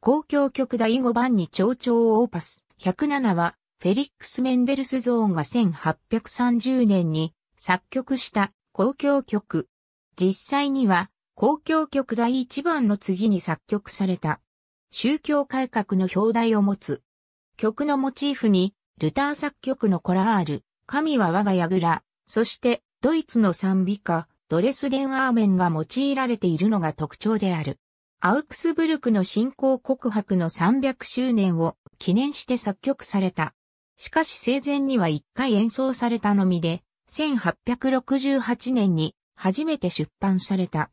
公共曲第5番に々をオーパス107は、フェリックス・メンデルスゾーンが1830年に作曲した公共曲。実際には、公共曲第1番の次に作曲された。宗教改革の表題を持つ。曲のモチーフに、ルター作曲のコラール、神は我が矢倉、そしてドイツの賛美歌、ドレスデンアーメンが用いられているのが特徴である。アウクスブルクの信仰告白の300周年を記念して作曲された。しかし生前には1回演奏されたのみで、1868年に初めて出版された。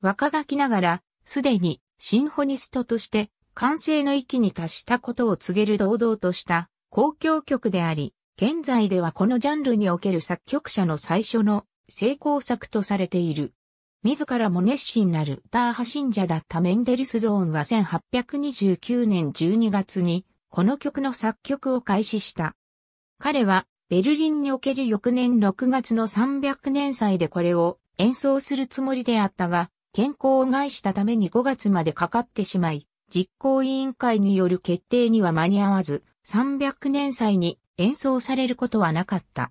若書きながら、すでにシンフォニストとして完成の域に達したことを告げる堂々とした公共曲であり、現在ではこのジャンルにおける作曲者の最初の成功作とされている。自らも熱心なルター派信者だったメンデルスゾーンは1829年12月にこの曲の作曲を開始した。彼はベルリンにおける翌年6月の300年祭でこれを演奏するつもりであったが、健康を害したために5月までかかってしまい、実行委員会による決定には間に合わず、300年祭に演奏されることはなかった。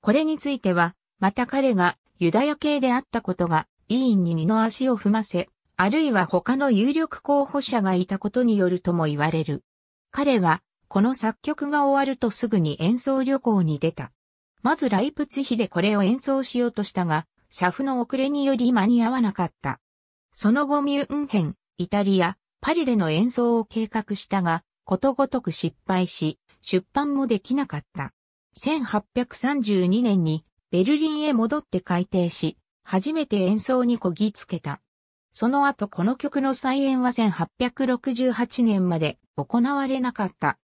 これについては、また彼がユダヤ系であったことが委員に二の足を踏ませ、あるいは他の有力候補者がいたことによるとも言われる。彼は、この作曲が終わるとすぐに演奏旅行に出た。まずライプツヒでこれを演奏しようとしたが、社フの遅れにより間に合わなかった。その後ミュンヘン、イタリア、パリでの演奏を計画したが、ことごとく失敗し、出版もできなかった。1832年にベルリンへ戻って改訂し、初めて演奏にこぎつけた。その後この曲の再演は1868年まで行われなかった。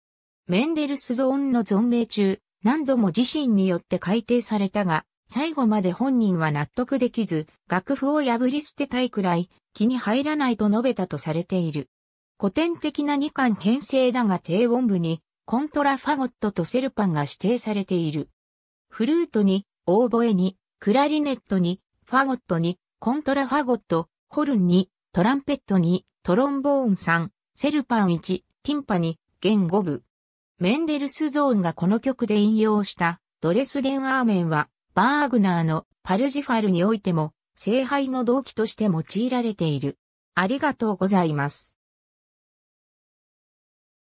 メンデルスゾーンの存命中、何度も自身によって改定されたが、最後まで本人は納得できず、楽譜を破り捨てたいくらい気に入らないと述べたとされている。古典的な2巻編成だが低音部にコントラファゴットとセルパンが指定されている。フルートに、オーボエに、クラリネットに、ファゴット2、コントラファゴット、ホルン2、トランペット2、トロンボーン3、セルパン1、ティンパニ、弦5部。メンデルスゾーンがこの曲で引用したドレスデンアーメンはバーグナーのパルジファルにおいても聖杯の動機として用いられている。ありがとうございます。